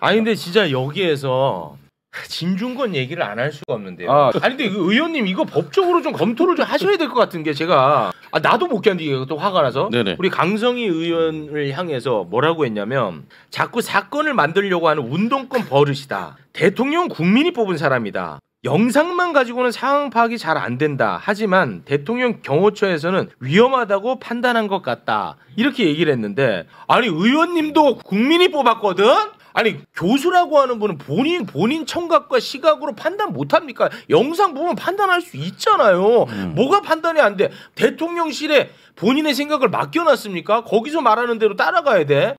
아니 근데 진짜 여기에서 진중권 얘기를 안 할 수가 없는데요. 아. 니 근데 그 의원님 이거 법적으로 좀 검토를 좀 하셔야 될 것 같은 게 제가 아, 나도 못 견디게 또 화가 나서 네네. 우리 강성희 의원을 향해서 뭐라고 했냐면 자꾸 사건을 만들려고 하는 운동권 버릇이다. 대통령 국민이 뽑은 사람이다. 영상만 가지고는 상황 파악이 잘 안 된다. 하지만 대통령 경호처에서는 위험하다고 판단한 것 같다. 이렇게 얘기를 했는데 아니 의원님도 국민이 뽑았거든. 아니 교수라고 하는 분은 본인 본인 청각과 시각으로 판단 못 합니까? 영상 보면 판단할 수 있잖아요. 음. 뭐가 판단이 안 돼? 대통령실에 본인의 생각을 맡겨놨습니까? 거기서 말하는 대로 따라가야 돼.